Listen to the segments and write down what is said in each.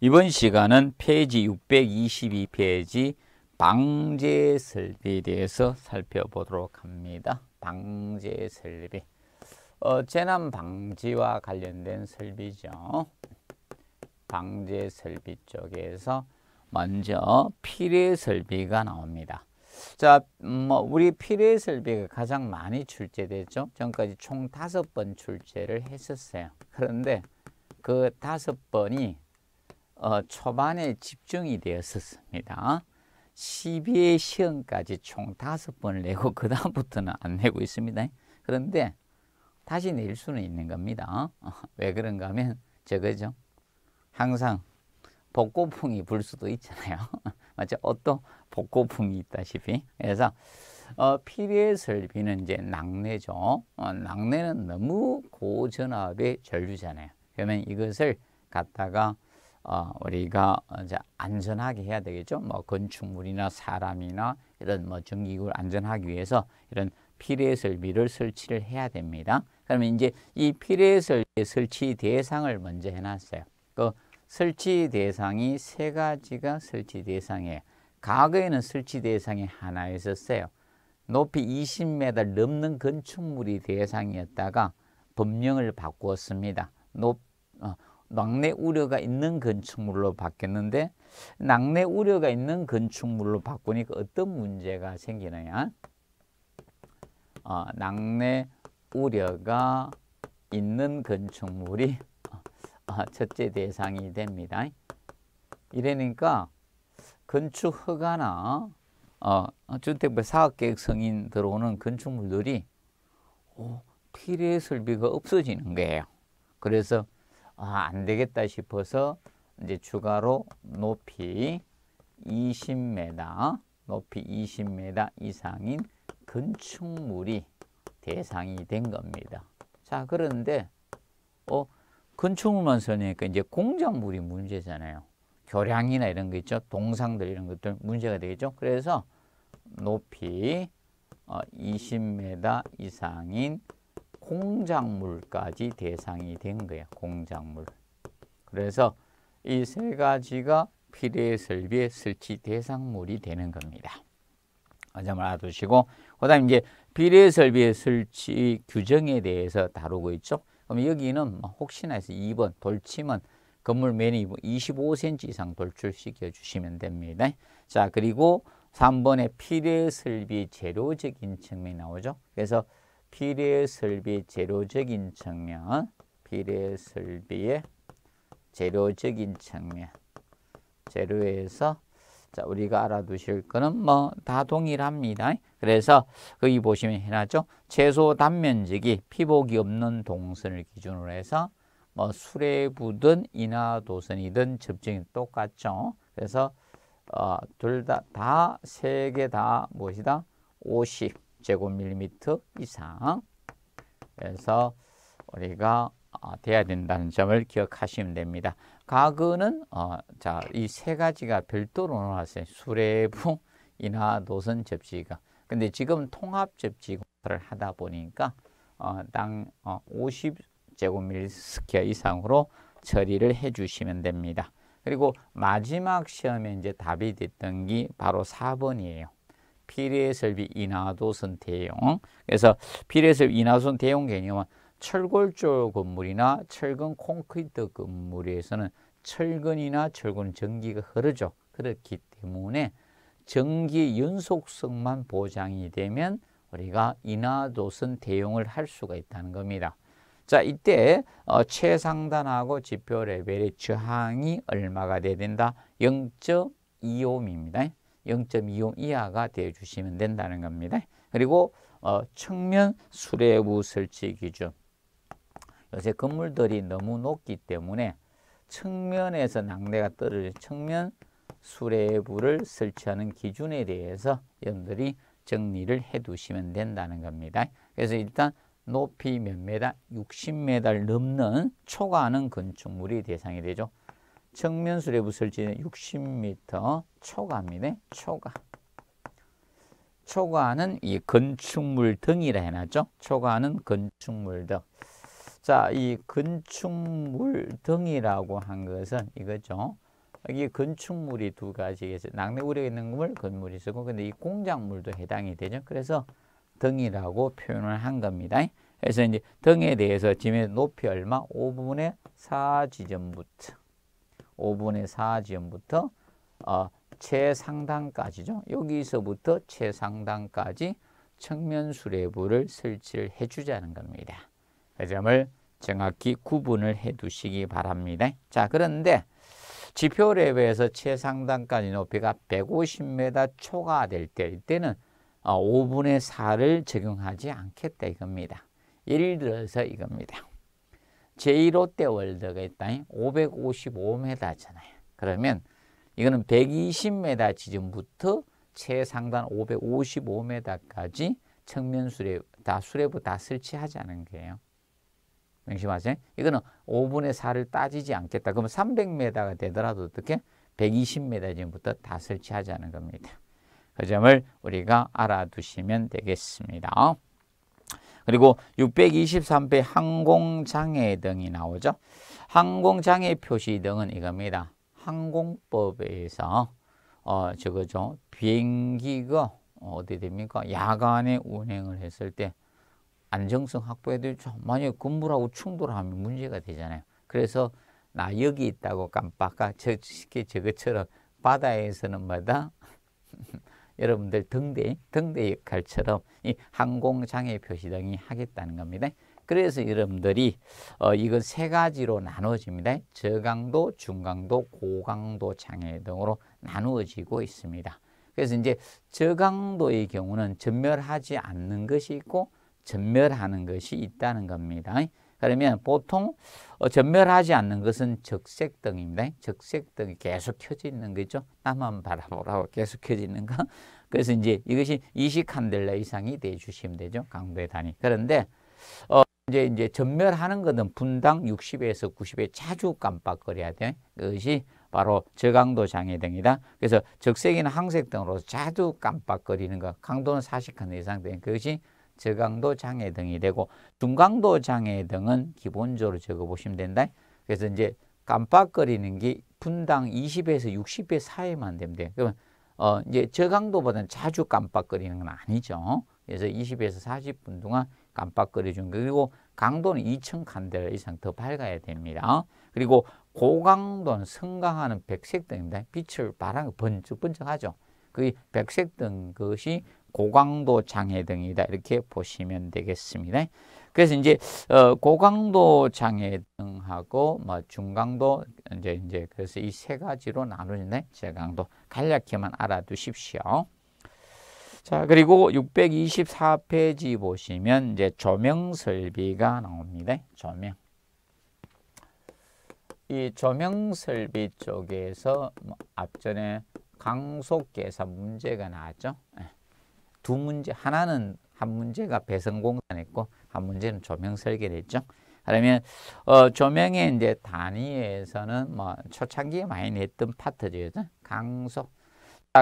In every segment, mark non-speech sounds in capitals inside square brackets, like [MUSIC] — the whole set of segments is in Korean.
이번 시간은 페이지 622페이지 방제 설비에 대해서 살펴보도록 합니다. 방제 설비. 어, 재난 방지와 관련된 설비죠. 방제 설비 쪽에서 먼저 피해 설비가 나옵니다. 자, 뭐 우리 피해 설비가 가장 많이 출제됐죠. 전까지 총 다섯 번 출제를 했었어요. 그런데 그 다섯 번이 어, 초반에 집중이 되었었습니다. 12회 시험까지 총 5번을 내고 그 다음부터는 안 내고 있습니다. 그런데 다시 낼 수는 있는 겁니다. 어, [LAUGHS] 왜 그런가 하면 저거죠. 항상 복고풍이 불 수도 있잖아요. 맞죠? [LAUGHS] 옷도 복고풍이 있다시피. 그래서 어, 필요의 설비는 이제 낙뢰죠. 어, 낙뢰는 너무 고전압의 전류잖아요. 그러면 이것을 갖다가 어, 우리가 이제 안전하게 해야 되겠죠. 뭐 건축물이나 사람이나 이런 뭐 전기구를 안전하기 위해서 이런 피뢰 설비를 설치를 해야 됩니다. 그러면 이제 이 피뢰 설비 설치 대상을 먼저 해놨어요. 그 설치 대상이 세 가지가 설치 대상이에요. 과거에는 설치 대상이 하나 있었어요. 높이 20m 넘는 건축물이 대상이었다가 법령을 바꾸었습니다. 높, 어, 낙내 우려가 있는 건축물로 바뀌었는데 낙내 우려가 있는 건축물로 바꾸니까 어떤 문제가 생기느냐 어, 낙내 우려가 있는 건축물이 어, 어, 첫째 대상이 됩니다 이러니까 건축 허가나 어, 어 주택부 뭐 사업계획 승인 들어오는 건축물들이 오, 필요 설비가 없어지는 거예요 그래서 아, 안 되겠다 싶어서 이제 추가로 높이 20m, 높이 20m 이상인 건축물이 대상이 된 겁니다. 자, 그런데 어, 건축물만 써니까 이제 공작물이 문제잖아요. 교량이나 이런 거 있죠. 동상들 이런 것들 문제가 되겠죠. 그래서 높이 20m 어, 이상인 공작물까지 대상이 된 거야. 공작물. 그래서 이 세 가지가 필요의 설비의 설치 대상물이 되는 겁니다. 점을 알아두시고 그 다음 이제 비례 설비의 설치 규정에 대해서 다루고 있죠. 그럼 여기는 뭐 혹시나 해서 2번 돌침은 건물 면 25cm 뭐 이상 돌출시켜 주시면 됩니다. 자 그리고 3번에 필요 설비 재료적인 측면이 나오죠. 그래서 비례 설비 제로적인 측면, 비례 설비의 제로적인 측면, 제로에서 자, 우리가 알아두실 거는 뭐 다 동일합니다. 그래서 거기 보시면 해놨죠. 최소 단면적이 피복이 없는 동선을 기준으로 해서 뭐 수레부든 인하도선이든 접점이 똑같죠. 그래서 어, 둘다 다 세 개다 무엇이다? 50. 제곱밀리미터 이상에서 우리가 어, 돼야 된다는 점을 기억하시면 됩니다. 가구는 어, 자이 세 가지가 별도로 놓았어요. 수레부, 이나 노선 접지가. 근데 지금 통합 접지 를 하다 보니까 어, 당 어, 50제곱미터 이상으로 처리를 해 주시면 됩니다. 그리고 마지막 시험에 이제 답이 됐던 게 바로 4번이에요. 비례 설비 인하도선 대용. 그래서 비례 설비 인하도선 대용 개념은 철골조 건물이나 철근 콘크리트 건물에서는 철근이나 철근 전기가 흐르죠. 그렇기 때문에 전기 연속성만 보장이 되면 우리가 인하도선 대용을 할 수가 있다는 겁니다. 자 이때 어, 최상단하고 지표 레벨의 저항이 얼마가 돼야 된다? 0 2 5입니다 0 2 5 이하가 되어주시면 된다는 겁니다. 그리고 어, 측면 수레부 설치 기준 요새 건물들이 너무 높기 때문에 측면에서 낙뢰가 떨어질 측면 수레부를 설치하는 기준에 대해서 여러분들이 정리를 해 두시면 된다는 겁니다. 그래서 일단 높이 몇메6 0 m 넘는 초과하는 건축물이 대상이 되죠. 정면 수레부 설치는 60m 초과입니다. 초과. 초과는 이 건축물 등이라 해놨죠. 초과는 건축물 등. 자, 이 건축물 등이라고 한 것은 이거죠. 여기 건축물이 두 가지가 있 낙내 우려 있는 건물, 건물이 있고, 근데 이 공작물도 해당이 되죠. 그래서 등이라고 표현을 한 겁니다. 그래서 이제 등에 대해서 지면 높이 얼마? 5분의 4 지점부터. 5분의 4지점부터 어, 최상단까지죠. 여기서부터 최상단까지 측면 수레부를 설치를 해주자는 겁니다. 그 점을 정확히 구분을 해두시기 바랍니다. 자 그런데 지표 레벨에서 최상단까지 높이가 150m 초과될 때 이때는 5분의 어, 4를 적용하지 않겠다 이겁니다. 예를 들어서 이겁니다. 제1호대 월드가 있다. 555m잖아요. 그러면 이거는 120m 지점부터 최상단 555m까지 청면 수레 다 수레부 다 설치하지 않은 거예요. 명심하세요. 이거는 5분의 4를 따지지 않겠다. 그러면 300m가 되더라도 어떻게? 120m 지점부터 다 설치하지 않은 겁니다. 그 점을 우리가 알아두시면 되겠습니다. 그리고 623배 항공장애 등이 나오죠. 항공장애 표시 등은 이겁니다. 항공법에 서 어, 저거죠. 그, 비행기가 어디 됩니까? 야간에 운행을 했을 때 안정성 확보해야 되죠. 만약에 건물하고 충돌하면 문제가 되잖아요. 그래서 나 여기 있다고 깜빡아 저, 쉽게 저것처럼 바다에서는 뭐다 [LAUGHS] 여러분들 등대, 등대 역할처럼 이 항공장애 표시등이 하겠다는 겁니다. 그래서 여러분들이 어, 이건 세 가지로 나누집니다 저강도, 중강도, 고강도 장애 등으로 나누어지고 있습니다. 그래서 이제 저강도의 경우는 전멸하지 않는 것이 있고 전멸하는 것이 있다는 겁니다. 그러면 보통 어, 전멸하지 않는 것은 적색등입니다. 적색등이 계속 켜져 있는 거죠. 나만 바라보라고 계속 켜져 있는 거. [LAUGHS] 그래서 이제 이것이 20칸델라 이상이 돼 주시면 되죠. 강도의 단위. 그런데 어 이제 이제 전멸하는 것은 분당 60에서 90에 자주 깜빡거려야 돼. 그것이 바로 저강도 장애 등이다. 그래서 적색이나 항색 등으로 자주 깜빡거리는 것. 강도는 40칸 이상 된 그것이 저강도 장애 등이 되고 중강도 장애 등은 기본적으로 적어보시면 된다. 그래서 이제 깜빡거리는 게 분당 20에서 60배 사이만 되면 돼 그러면 어 이제 저강도보다는 자주 깜빡거리는 건 아니죠. 그래서 20에서 40분 동안 깜빡거려 준 거. 그리고 강도는 2천 칸델 이상 더 밝아야 됩니다. 그리고 고강도는 성강하는 백색 등입니다. 빛을 바람 번쩍번쩍하죠. 그 백색 등 것이 고강도 장애 등이다 이렇게 보시면 되겠습니다. 그래서 이제 어, 고강도 장애 등하고 뭐 중강도 이제 이제 그래서 이 세 가지로 나누는데 저강도 간략히만 알아두십시오. 자, 그리고 624페이지 보시면 이제 조명 설비가 나옵니다. 조명. 이 조명 설비 쪽에서 뭐 앞전에 강속 계산 문제가 나왔죠. 예. 두 문제 하나는 한 문제가 배성공산했고한 문제는 조명 설계됐죠. 그러면 어, 조명의 이제 단위에서는 뭐 초창기에 많이 냈던 파트죠. 강속.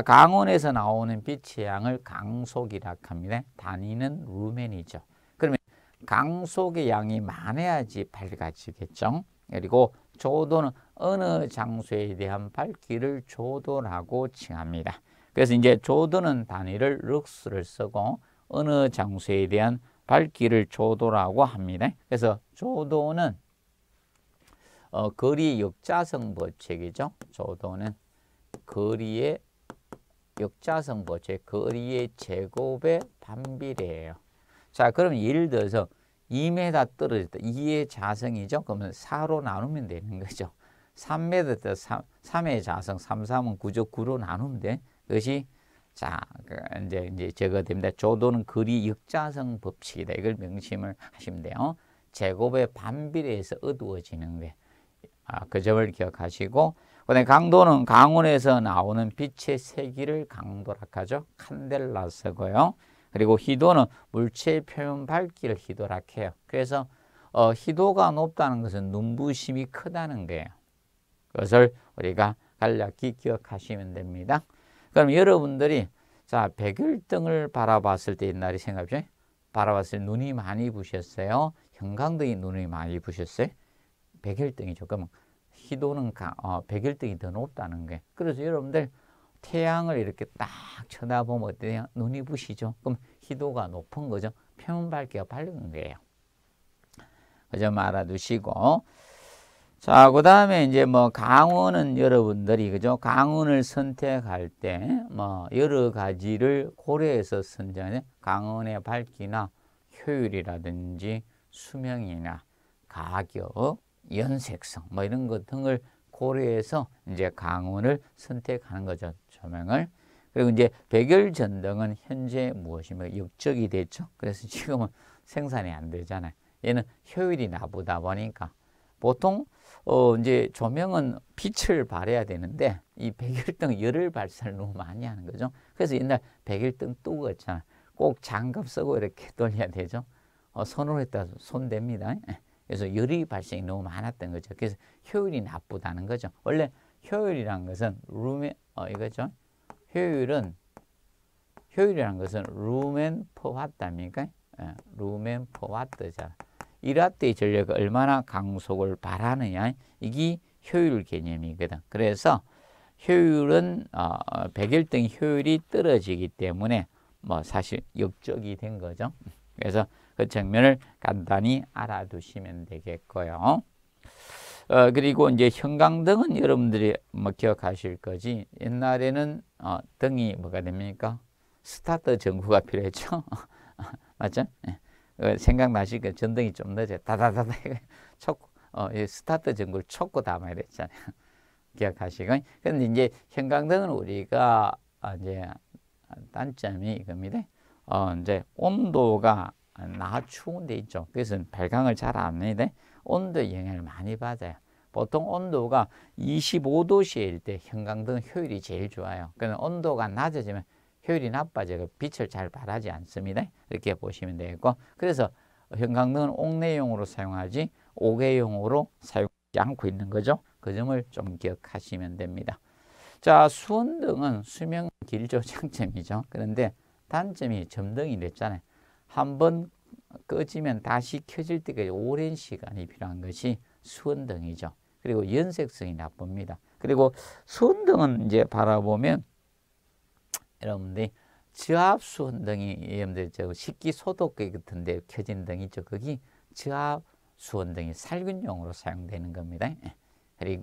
강원에서 나오는 빛의 양을 강속이라 합니다. 단위는 루멘이죠. 그러면 강속의 양이 많아야지 밝아지겠죠. 그리고 조도는 어느 장소에 대한 밝기를 조도라고 칭합니다. 그래서 이제 조도는 단위를 룩스를 쓰고 어느 장소에 대한 밝기를 조도라고 합니다. 그래서 조도는 어, 거리 역자성 법칙이죠. 조도는 거리의 역자성 법칙, 거리의 제곱의 반비례예요. 자, 그럼 예를 들어서 2m 떨어졌다. 2의 자성이죠. 그러면 4로 나누면 되는 거죠. 3m 떨어 3, 의 자성, 3, 3은 구조 9로 나누면 돼. 것이 자, 그 이제, 이제 제거됩니다. 조도는 거리 역자성 법칙이다. 이걸 명심을 하시면 돼요. 제곱의 반비례에서 어두워지는 게. 아, 그 점을 기억하시고. 그다음 강도는 강원에서 나오는 빛의 세기를 강도락하죠. 칸델라스고요. 그리고 희도는 물체 표면 밝기를 희도락해요. 그래서 어, 희도가 높다는 것은 눈부심이 크다는 거예요. 그것을 우리가 간략히 기억하시면 됩니다. 그럼 여러분들이 자 백일등을 바라봤을 때 옛날에 생각해 바라봤을 때 눈이 많이 부셨어요. 형광등이 눈이 많이 부셨어요. 백일등이 조금 희도는 어, 백일등이 더 높다는 게. 그래서 여러분들 태양을 이렇게 딱 쳐다보면 어때요? 눈이 부시죠. 그럼 희도가 높은 거죠. 표면 밝기가 밝은 거예요. 그점 알아두시고 자, 그 다음에 이제 뭐 강원은 여러분들이 그죠? 강원을 선택할 때 뭐 여러 가지를 고려해서 선정해 강원의 밝기나 효율이라든지 수명이나 가격, 연색성 뭐 이런 것 등을 고려해서 이제 강원을 선택하는 거죠. 조명을. 그리고 이제 백열 전등은 현재 무엇이며 뭐 역적이 됐죠. 그래서 지금은 생산이 안 되잖아요. 얘는 효율이 나보다 보니까 보통 어, 이제 조명은 빛을 발해야 되는데 이 백일등 열을 발사를 너무 많이 하는 거죠. 그래서 옛날 백일등 뚜가 있잖아. 꼭 장갑 쓰고 이렇게 [LAUGHS] 돌려야 되죠. 어, 손으로 했다 손댑니다. 예. 그래서 열이 발생이 너무 많았던 거죠. 그래서 효율이 나쁘다는 거죠. 원래 효율이란 것은 룸에 어 이거죠. 효율은 효율이란 것은 룸앤 포 와트입니까? 예, 룸앤 포퍼 와트잖아. 일와때의전력을 얼마나 강속을 바라느냐 이게 효율 개념이거든. 그래서 효율은 어, 백일등 효율이 떨어지기 때문에 뭐 사실 역적이 된 거죠. 그래서 그 측면을 간단히 알아두시면 되겠고요. 어, 그리고 이제 형광등은 여러분들이 뭐 기억하실 거지. 옛날에는 어, 등이 뭐가 됩니까? 스타트 전구가 필요했죠. [LAUGHS] 맞죠? 예. 어, 생각나시니까 전등이 좀 늦어요. 다다다다 쳤고, 어, 스타트 전구를 쳤고 다아 이랬잖아요. [LAUGHS] 기억하시고. 그런데 이제 형광등은 우리가 아, 이제 단점이 이겁니다. 어, 이제 온도가 낮 추운 데 있죠. 그래서 발광을 잘안 하는데 온도에 영향을 많이 받아요. 보통 온도가 25도씨일 때 형광등 효율이 제일 좋아요. 그러니까 온도가 낮아지면 효율이 나빠져서 빛을 잘 발하지 않습니다. 이렇게 보시면 되겠고 그래서 형광등은 옥내용으로 사용하지 옥외용으로 사용하지 않고 있는 거죠. 그 점을 좀 기억하시면 됩니다. 자, 수원등은 수명 길조 장점이죠. 그런데 단점이 점등이 됐잖아요. 한 번 꺼지면 다시 켜질 때까지 오랜 시간이 필요한 것이 수원등이죠. 그리고 연색성이 나쁩니다. 그리고 수원등은 이제 바라보면 여러분들이 지압수 원등이 여러분들 식기 소독기 같은데 켜진 등이 있죠. 거기 지압수 원등이 살균용으로 사용되는 겁니다. 예. 그리고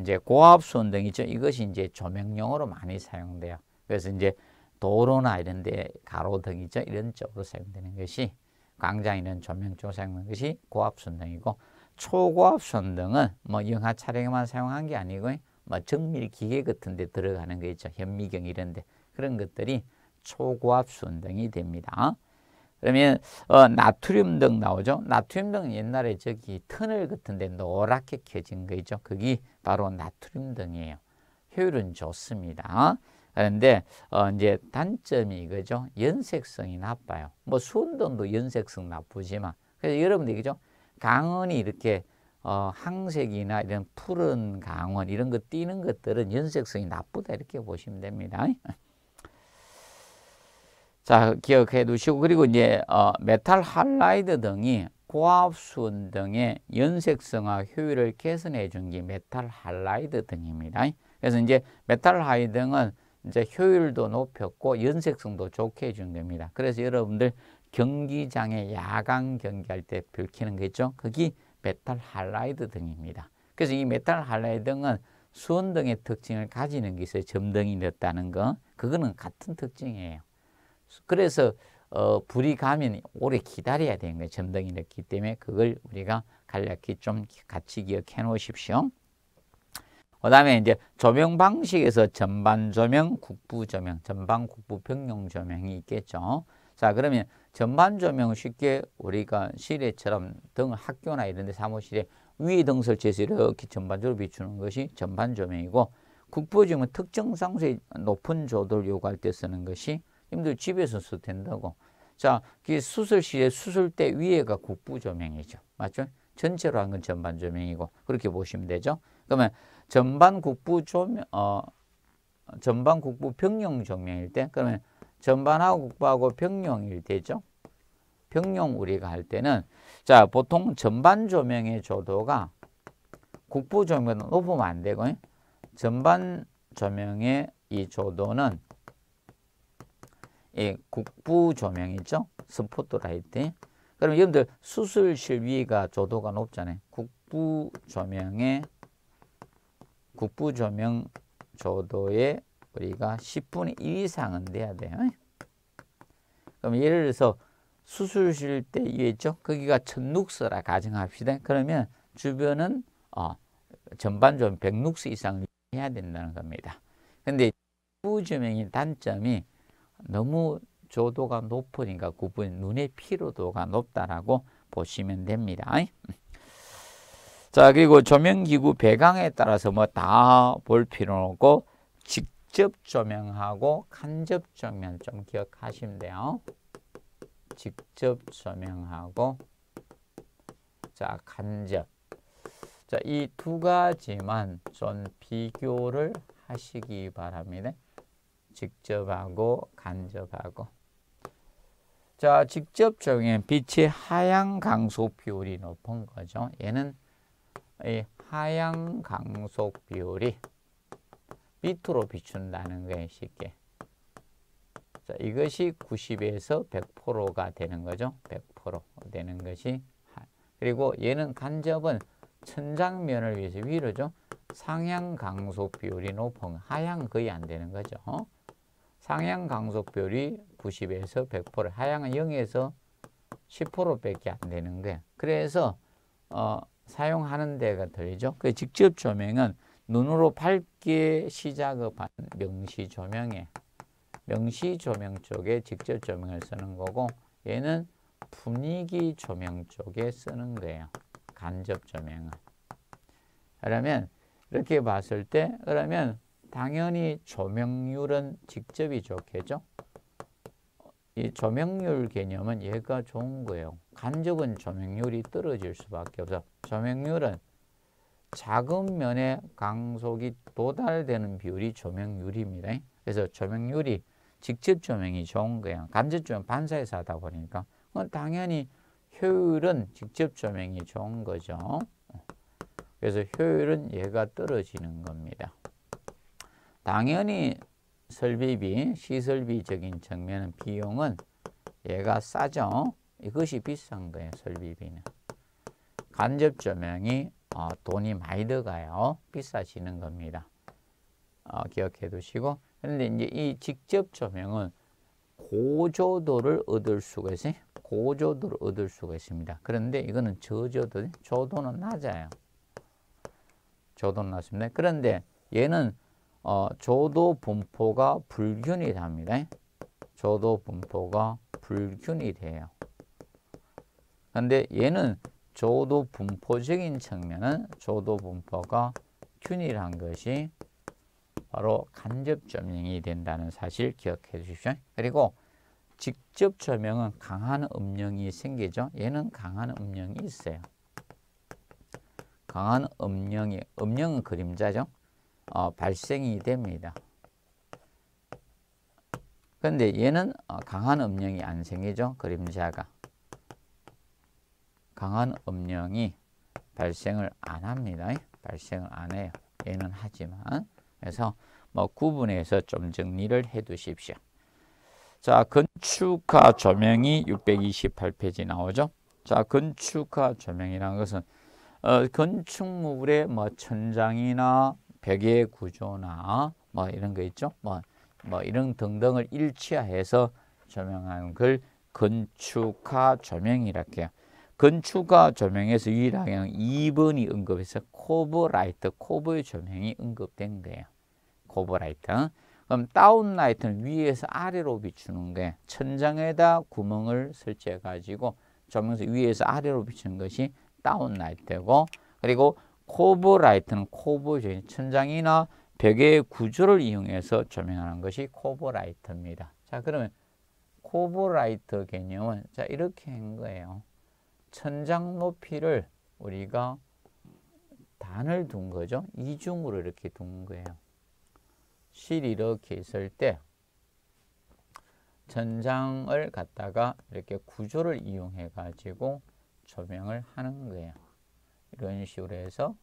이제 고압수 원등이죠. 이것이 이제 조명용으로 많이 사용돼요. 그래서 이제 도로나 이런 데 가로등이죠. 이런 쪽으로 사용되는 것이 광장이나 조명 쪽으로 사용되는 것이 고압선등이고 수 초고압선등은 수뭐 영하 촬영에만 사용한 게 아니고 뭐 정밀 기계 같은 데 들어가는 거 있죠. 현미경 이런 데 그런 것들이 초고압 순은등이 됩니다. 그러면 어, 나트륨 등 나오죠. 나트륨 등 옛날에 저기 터널 같은데 노랗게 켜진 거죠. 그게 바로 나트륨 등이에요. 효율은 좋습니다. 그런데 어, 이제 단점이 이거죠. 연색성이 나빠요. 뭐 수은등도 연색성 나쁘지만 그래서 여러분들 이죠 강원이 이렇게 어, 항색이나 이런 푸른 강원 이런 거 띄는 것들은 연색성이 나쁘다 이렇게 보시면 됩니다. 자, 기억해 두시고 그리고 이제 어, 메탈 할라이드 등이 고압수은 등의 연색성화 효율을 개선해 준 게 메탈 할라이드 등입니다. 그래서 이제 메탈 하이 등은 이제 효율도 높였고 연색성도 좋게 해 준 겁니다. 그래서 여러분들 경기장에 야간 경기할 때 불키는 거 있죠? 그게 메탈 할라이드 등입니다. 그래서 이 메탈 할라이드 등은 수은 등의 특징을 가지는 게 있어요. 점등이 됐다는 거. 그거는 같은 특징이에요. 그래서 어, 불이 가면 오래 기다려야 되는 거예요. 전등이 넣기 때문에 그걸 우리가 간략히 좀 같이 기억해 놓으십시오. 그 다음에 이제 조명 방식에서 전반 조명, 국부 조명, 전방 국부 병용 조명이 있겠죠. 자, 그러면 전반 조명 쉽게 우리가 실외처럼 등 학교나 이런 데 사무실에 위에 등 설치해서 이렇게 전반적으로 비추는 것이 전반 조명이고 국부 조명은 특정 상수의 높은 조도를 요구할 때 쓰는 것이 힘들 집에서 써도 된다고. 자, 수술 시에 수술대 위에가 국부 조명이죠. 맞죠? 전체로 한 건 전반 조명이고 그렇게 보시면 되죠. 그러면 전반 국부 조명 어 전반 국부 병용 조명일 때 그러면 전반하고 국부하고 병용일 때죠. 병용 우리가 할 때는 자, 보통 전반 조명의 조도가 국부 조명은 높으면 안 되고 전반 조명의 이 조도는 예, 국부 조명이죠. 스포트라이트. 그럼 여러분들 수술실 위가 조도가 높잖아요. 국부 조명에 국부 조명 조도에 우리가 10분의 1 이상은 돼야 돼요. 그럼 예를 들어서 수술실 때 있죠. 거기가 천눅스라 가정합시다. 그러면 주변은 어, 전반적으로 백눅스 이상 해야 된다는 겁니다. 근데 국부 조명의 단점이 너무 조도가 높으니까 구분 눈의 피로도가 높다라고 보시면 됩니다. [LAUGHS] 자 그리고 조명기구 배광에 따라서 뭐 다 볼 필요는 없고 직접 조명하고 간접 조명 좀 기억하시면 돼요. 직접 조명하고 자 간접 자이 두 가지만 좀 비교를 하시기 바랍니다. 직접하고 간접하고 자 직접적인 빛의 하향 강속 비율이 높은 거죠. 얘는 이 하향 강속 비율이 빛으로 비춘다는 거예요. 쉽게. 자, 이것이 90에서 100%가 되는 거죠. 100% 되는 것이. 그리고 얘는 간접은 천장면을 위해서 위로죠. 상향 강속 비율이 높은 하향 거의 안 되는 거죠. 어? 상향 강속별이 90에서 100%, 하향은 0에서 10%밖에 안 되는 거야. 그래서 어, 사용하는 데가 되죠그 직접 조명은 눈으로 밝게 시작한 명시 조명에 명시 조명 쪽에 직접 조명을 쓰는 거고 얘는 분위기 조명 쪽에 쓰는 거예요. 간접 조명은. 그러면 이렇게 봤을 때 그러면 당연히 조명률은 직접이 좋겠죠. 이 조명률 개념은 얘가 좋은 거예요. 간접은 조명률이 떨어질 수밖에 없어. 조명률은 작은 면에 강속이 도달되는 비율이 조명률입니다. 그래서 조명률이 직접 조명이 좋은 거예요. 간접 조명 반사에서 하다 보니까 그건 당연히 효율은 직접 조명이 좋은 거죠. 그래서 효율은 얘가 떨어지는 겁니다. 당연히 설비비, 시설비적인 측면은 비용은 얘가 싸죠. 이것이 비싼 거예요. 설비비는. 간접 조명이 어, 돈이 많이 들어가요. 비싸지는 겁니다. 어, 기억해 두시고 그런데 이제 이 직접 조명은 고조도를 얻을 수가 있어요. 고조도를 얻을 수가 있습니다. 그런데 이거는 저조도, 조도는 낮아요. 조도는 낮습니다. 그런데 얘는 어, 조도 분포가 불균이 됩니다. 조도 분포가 불균이 돼요. 근데 얘는 조도 분포적인 측면은 조도 분포가 균일한 것이 바로 간접 점령이 된다는 사실 기억해 주십시오. 그리고 직접 점령은 강한 음영이 생기죠. 얘는 강한 음영이 있어요. 강한 음영이, 음영은 그림자죠. 어, 발생이 됩니다. 근데 얘는 어, 강한 음영이 안 생기죠. 그림자가. 강한 음영이 발생을 안 합니다. 발생을 안 해요. 얘는 하지만. 그래서 뭐 구분해서 좀 정리를 해 두십시오. 자, 건축화 조명이 628페이지 나오죠. 자, 건축화 조명이라는 것은 어, 건축물의 뭐 천장이나 벽의 구조나 뭐 이런 거 있죠. 뭐, 뭐 이런 등등을 일치해서 조명하는 걸 건축화 조명이랄게요. 건축화 조명에서 유일하게 2번이 언급해서 코브라이트, 코브의 조명이 언급된 거예요. 코브라이트. 그럼 다운라이트는 위에서 아래로 비추는 게 천장에다 구멍을 설치해 가지고 조명서 위에서 아래로 비추는 것이 다운라이트고 그리고 코브라이트는코브적인 천장이나 벽의 구조를 이용해서 조명하는 것이 코브라이트입니다 자, 그러면 코버라이트 개념은 자, 이렇게 한 거예요. 천장 높이를 우리가 단을 둔 거죠. 이중으로 이렇게 둔 거예요. 실 이렇게 있을 때 천장을 갖다가 이렇게 구조를 이용해 가지고 조명을 하는 거예요. 이런 식으로 해서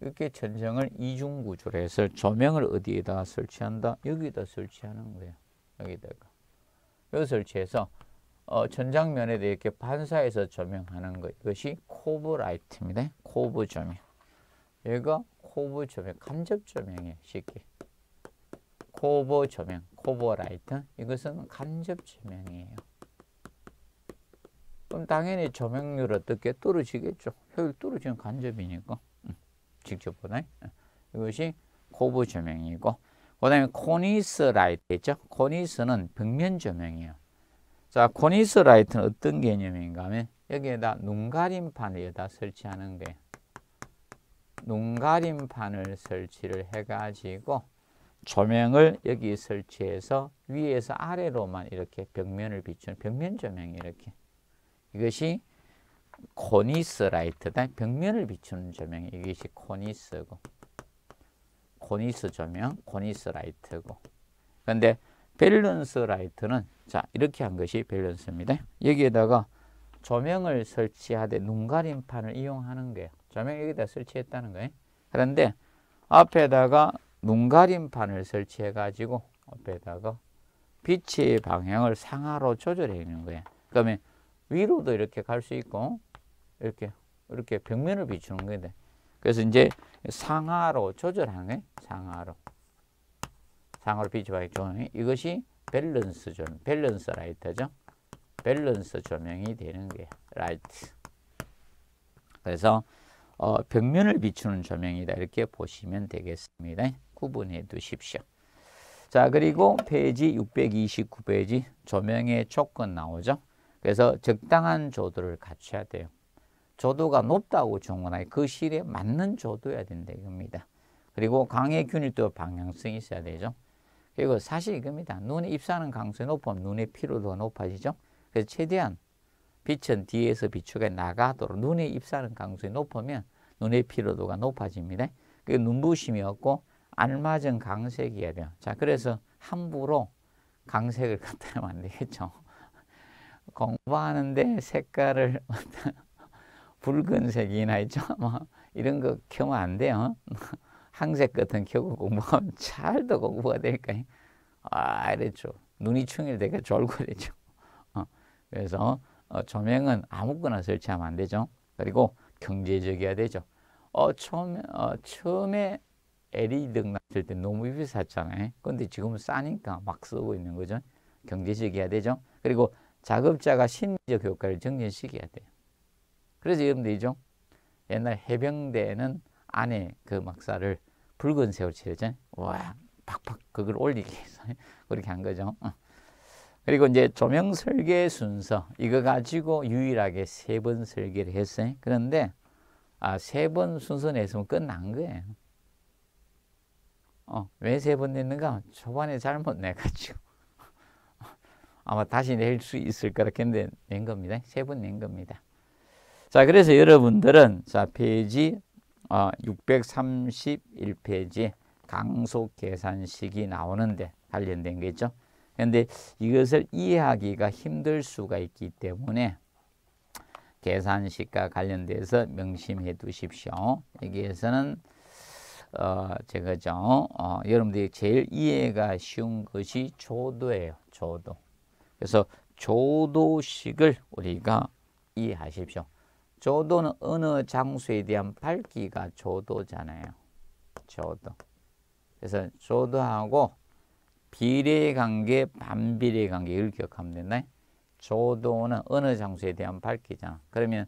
이렇게 전정을 이중 구조로 해서 조명을 어디에다 설치한다? 여기다 설치하는 거예요. 여기다가. 여기 설치해서 어, 전장면에 대해 이렇게 반사해서 조명하는 것. 이것이 코브 라이트입니다. 코브 조명. 얘가 코브 조명, 간접 조명이에요. 쉽게. 코브 조명, 코브 라이트. 이것은 간접 조명이에요. 그럼 당연히 조명률 어떻게 떨어지겠죠. 효율 떨어지는 간접이니까. 음, 직접보다 예. 이것이 고부 점용이고 그 다음에 코니스 라이트 있죠. 코니스는 벽면 조명이에요. 자, 코니스 라이트는 어떤 개념인가 하면 여기에다 눈가림판을 여기다 설치하는 거예요. 눈가림판을 설치를 해가지고 조명을 여기 설치해서 위에서 아래로만 이렇게 벽면을 비추는 벽면 조명이 이렇게 이것이 코니스 라이트다. 벽면을 비추는 조명. 이것이 코니스고. 코니스 조명, 코니스 라이트고. 그데 밸런스 라이트는 자 이렇게 한 것이 밸런스입니다. 여기에다가 조명을 설치하되 눈가림판을 이용하는 거예요. 조명 여기다 설치했다는 거예요. 그런데 앞에다가 눈가림판을 설치해 가지고 앞에다가 빛의 방향을 상하로 조절해 있는 거예요. 그러면 위로도 이렇게 갈 수 있고 이렇게 이렇게 벽면을 비추는 건데 그래서 이제 상하로 조절하는 거예요. 상하로 상하로 비춰봐야죠. 이것이 밸런스 조명, 밸런스 라이트죠. 밸런스 조명이 되는 게 라이트. 그래서 어, 벽면을 비추는 조명이다 이렇게 보시면 되겠습니다. 구분해 두십시오. 자 그리고 페이지 629페이지 조명의 조건 나오죠. 그래서 적당한 조도를 갖춰야 돼요. 조도가 높다고 주문하니 그 실에 맞는 조도여야 된다 이겁니다. 그리고 강의 균일도 방향성이 있어야 되죠. 그리고 사실 이겁니다. 눈에 입사하는 강수가 높으면 눈의 피로도가 높아지죠. 그래서 최대한 빛은 뒤에서 비추가 나가도록 눈에 입사하는 강수가 높으면 눈의 피로도가 높아집니다. 그게 눈부심이 없고 알맞은 강색이어야 돼요. 자, 그래서 함부로 강색을 [LAUGHS] 갖다 하면 안 되겠죠. 공부하는데 색깔을 [LAUGHS] 붉은색이나 있죠. [LAUGHS] 뭐 이런 거 켜면 안 돼요. [LAUGHS] 항색 같은 켜고 공부하면 잘더 공부가 되니까 아 이랬죠. 눈이 충혈되게 졸고 랬죠 어, 그래서 어, 조명은 아무거나 설치하면 안 되죠. 그리고 경제적이어야 되죠. 어, 처음 어, 처음에 LED 등 났을 때 너무 비쌌잖아요. 근데 지금은 싸니까 막 쓰고 있는 거죠. 경제적이어야 되죠. 그리고 작업자가 심리적 효과를 정리시켜야 돼요. 그래서 여러분들 이종 옛날 해병대는 안에 그 막사를 붉은 새로 칠했잖아요. 와, 팍팍 그걸 올리기 위해서 [LAUGHS] 그렇게 한 거죠. 어. 그리고 이제 조명 설계 순서 이거 가지고 유일하게 세 번 설계를 했어요. 그런데 아, 세 번 순서 냈으면 끝난 거예요. 어, 왜 세 번 냈는가? 초반에 잘못 내가지고. 아마 다시 낼 수 있을 거라 했는낸 겁니다. 세 번 낸 겁니다. 자, 그래서 여러분들은 자, 페이지 어, 631페이지 강속 계산식이 나오는데 관련된 거죠. 그런데 이것을 이해하기가 힘들 수가 있기 때문에 계산식과 관련돼서 명심해 두십시오. 여기에서는 어, 제가죠. 어, 여러분들이 제일 이해가 쉬운 것이 조도예요. 조도. 그래서 조도식을 우리가 이해하십시오. 조도는 어느 장소에 대한 밝기가 조도잖아요. 조도. 그래서 조도하고 비례 관계, 반비례 관계를 기억하면 된다. 조도는 어느 장소에 대한 밝기잖아. 그러면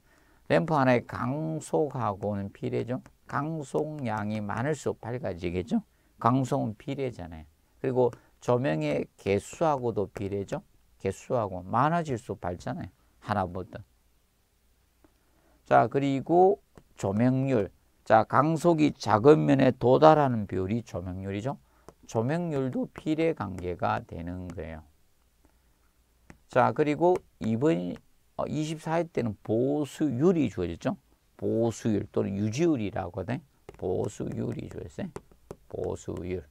램프 하나의 강속하고는 비례죠. 강속량이 많을수록 밝아지겠죠. 강속은 비례잖아요. 그리고 조명의 개수하고도 비례죠. 개수하고 많아질수록 밝잖아요. 하나보다. 자, 그리고 조명률. 자, 강속이 작은 면에 도달하는 비율이 조명률이죠. 조명률도 비례 관계가 되는 거예요. 자, 그리고 이번 24회 어, 때는 보수율이 주어졌죠. 보수율 또는 유지율이라고 하네. 보수율이 주어졌어요. 보수율.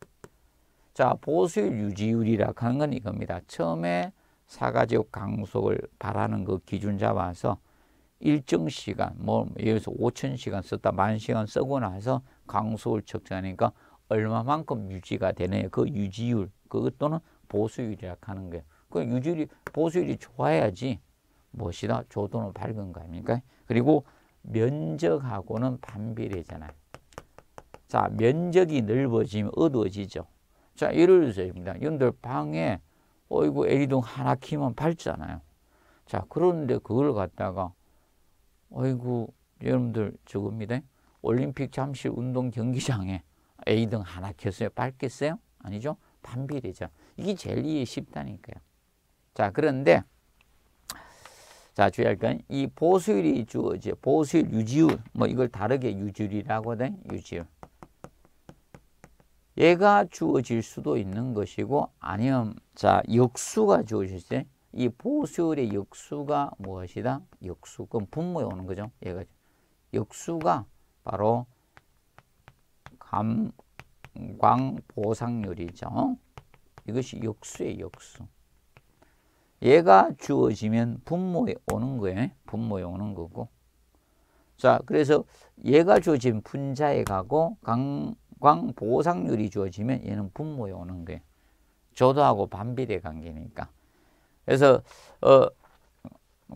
자, 보수율 유지율이라고 하는 건 이겁니다. 처음에 사가지옥 강속을 바라는 그 기준 잡아서 일정 시간, 뭐 예를 들어서 5천 시간 썼다, 만 시간 쓰고 나서 강속을 측정하니까 얼마만큼 유지가 되네냐그 유지율, 그것 또는 보수율이라 고 하는 거예요. 그 유지율이, 보수율이 좋아야지 무엇이다, 조도는 밝은 거 아닙니까? 그리고 면적하고는 반비례잖아요. 자, 면적이 넓어지면 어두워지죠. 자, 예를 들어서, 입니 여러분들 방에 어이구 애리등 하나 키면 밝잖아요. 자 그런데 그걸 갖다가 어이구 여러분들 죽음니다 올림픽 잠실 운동 경기장에 A등 하나 켰어요. 밝겠어요? 아니죠? 반비례죠. 이게 제일 이해 쉽다니까요. 자 그런데 자 주의할 건 이 보수율이 주어져 보수율 유지율 뭐 이걸 다르게 유지율이라고 하 유지율 얘가 주어질 수도 있는 것이고 아니면 자 역수가 주어질 때 이 보수열의 역수가 무엇이다? 역수 그럼 분모에 오는 거죠. 얘가 역수가 바로 감광보상률이죠. 이것이 역수의 역수. 얘가 주어지면 분모에 오는 거예요. 분모에 오는 거고. 자, 그래서 얘가 주어진 분자에 가고 강광 보상률이 주어지면 얘는 분모에 오는 거예요. 조도하고 반비례 관계니까. 그래서 어,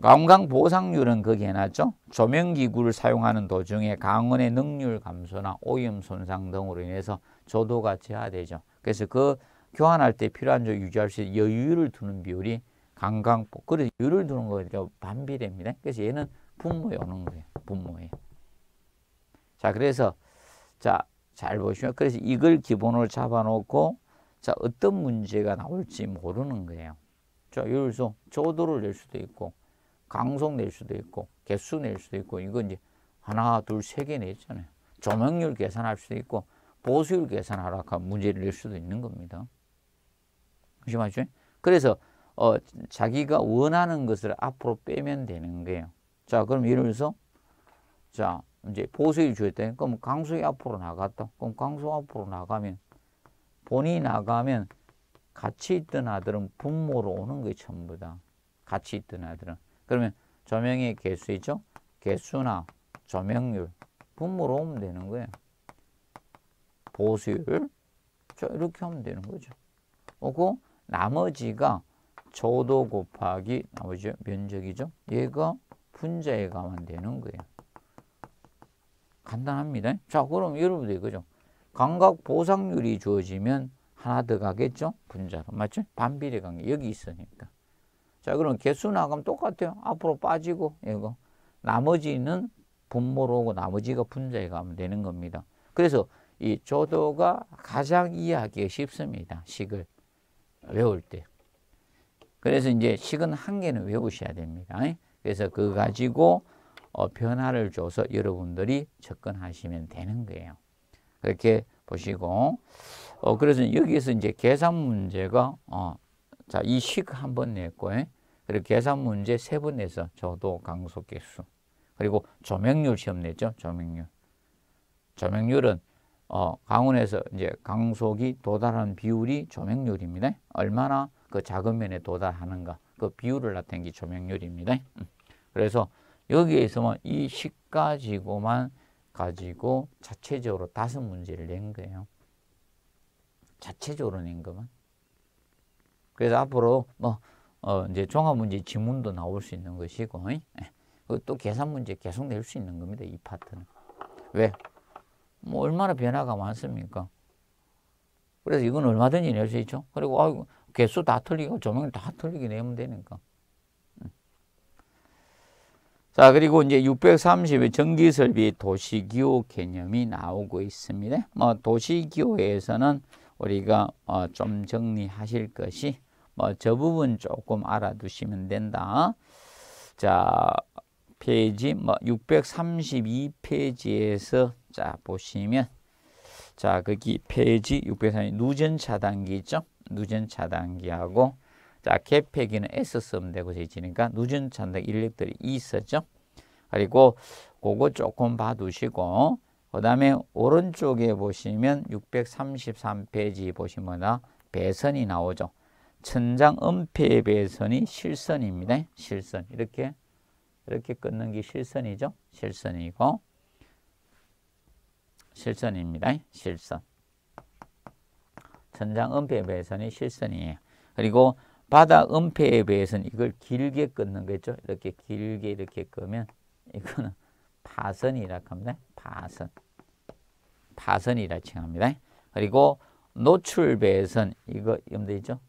강강 보상률은 거기에 놨죠. 조명기구를 사용하는 도중에 강원의 능률 감소나 오염 손상 등으로 인해서 조도가 제하되죠. 그래서 그 교환할 때 필요한 점 유지할 수 있는 여유를 두는 비율이 강강 그래서 유를 두는 거니까 반비례입니다. 그래서 얘는 분모에 오는 거예요. 분모에. 자 그래서 자잘 보시면 그래서 이걸 기본으로 잡아놓고 자 어떤 문제가 나올지 모르는 거예요. 자 예를 들어 서 조도를 낼 수도 있고 강속 낼 수도 있고 개수 낼 수도 있고 이거 이제 하나 둘세개 냈잖아요. 조명률 계산할 수도 있고 보수율 계산하라 한 문제를 낼 수도 있는 겁니다. 잠시만요. 그래서 어, 자기가 원하는 것을 앞으로 빼면 되는 거예요. 자 그럼 예를 들어서 자 이제 보수의 주였다. 그럼 강수이 앞으로 나갔다. 그럼 강수 앞으로 나가면 본인이 나가면 같이 있던 아들은 분모로 오는 거예요. 전부 다. 같이 있던 아들은. 그러면 조명의 개수 있죠? 개수나 조명률 분모로 오면 되는 거예요. 보수율 이렇게 하면 되는 거죠. 오고 나머지가 조도 곱하기 나머지 면적이죠. 얘가 분자에 가면 되는 거예요. 간단합니다. 자, 그럼 여러분도 이거죠. 감각 보상률이 주어지면 하나 더 가겠죠? 분자로. 맞죠? 반비례 관계. 여기 있으니까. 자, 그럼 개수 나가면 똑같아요. 앞으로 빠지고, 이거. 나머지는 분모로 오고 나머지가 분자에 가면 되는 겁니다. 그래서 이 조도가 가장 이해하기 쉽습니다. 식을 외울 때. 그래서 이제 식은 한 개는 외우셔야 됩니다. 그래서 그 가지고 어, 변화를 줘서 여러분들이 접근하시면 되는 거예요. 그렇게 보시고 어, 그래서 여기에서 이제 계산 문제가 어, 자, 이식한번 냈고 예? 그리고 계산 문제 세번 내서 저도 강소 개수 그리고 조명률 시험 냈죠. 조명률. 조명률은 어, 강원에서 이제 강속이 도달한 비율이 조명률입니다. 얼마나 그 작은 면에 도달하는가 그 비율을 나타낸 게 조명률입니다. 음. 그래서 여기에서만 이 10가지고만 가지고 자체적으로 다섯 문제를 낸 거예요. 자체적으로 낸 것만. 그래서 앞으로 뭐 어, 이제 종합문제 지문도 나올 수 있는 것이고 예. 그 또 계산 문제 계속 낼 수 있는 겁니다. 이 파트는. 왜? 뭐 얼마나 변화가 많습니까? 그래서 이건 얼마든지 낼 수 있죠. 그리고 아이고, 개수 다 틀리고 조명을 다 틀리게 내면 되니까. 자, 그리고 이제 630의 전기 설비 도시 기호 개념이 나오고 있습니다. 뭐 도시 기호에서는 우리가 어좀 정리하실 것이 뭐 저 부분 조금 알아두시면 된다. 자, 페이지 뭐 632페이지에서 자, 보시면 자, 거기 페이지 632 누전 차단기 있죠? 누전 차단기하고 자, 개폐기는 S 쓰면 되고 저지니까 누전 찬동 인력들이 있었죠. 그리고 그거 조금 봐두시고 그 다음에 오른쪽에 보시면 633페이지 보시면 배선이 나오죠. 천장 은폐 배선이 실선입니다. 실선 이렇게 이렇게 끊는 게 실선이죠. 실선이고 실선입니다. 실선 천장 은폐 배선이 실선이에요. 그리고 바다 은폐에 비해서는 이걸 길게 끊는 거죠. 이렇게 길게 이렇게 끄면 이거는 파선이라 합니다. 파선. 파선이라 칭합니다. 그리고 노출배선 이거 염두있죠?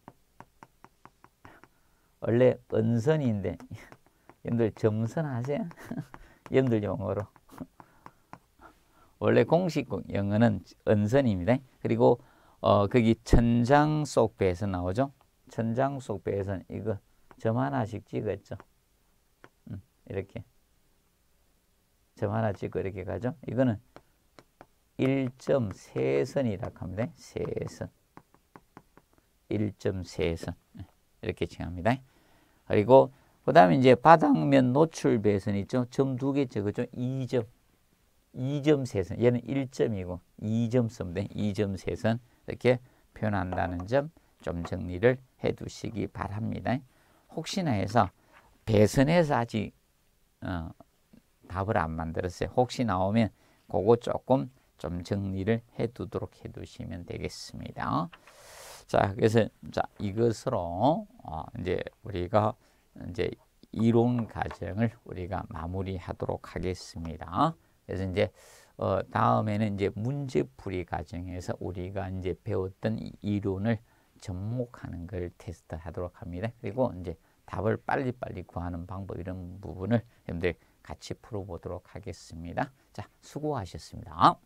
원래 은선인데 염들 점선하세요? 염들 [LAUGHS] 용어로. 원래 공식 영어는 은선입니다. 그리고 어, 거기 천장 속배에서 나오죠. 천장 속 배에서는 이거 점 하나씩 찍었죠. 음, 이렇게. 점 하나 찍고 이렇게 가죠. 이거는 1.3선이라고 합니다. 3선. 1.3선. 예, 이렇게 칭합니다. 그리고 그 다음에 이제 바닥면 노출 배선 있죠. 점 두개 적었죠. 2점. 2점 세선. 얘는 1점이고 2점 선인데 2점 세선. 이렇게 표현한다는 점좀 정리를 해 두시기 바랍니다. 혹시나 해서 배선해서 아직 어, 답을 안 만들었어요. 혹시 나오면 그거 조금 좀 정리를 해 두도록 해 두시면 되겠습니다. 자, 그래서 자, 이것으로 어, 이제 우리가 이제 이론 과정을 우리가 마무리하도록 하겠습니다. 그래서 이제 어, 다음에는 이제 문제풀이 과정에서 우리가 이제 배웠던 이론을 접목하는 걸 테스트하도록 합니다. 그리고 이제 답을 빨리빨리 구하는 방법 이런 부분을 여러분들 같이 풀어보도록 하겠습니다. 자, 수고하셨습니다.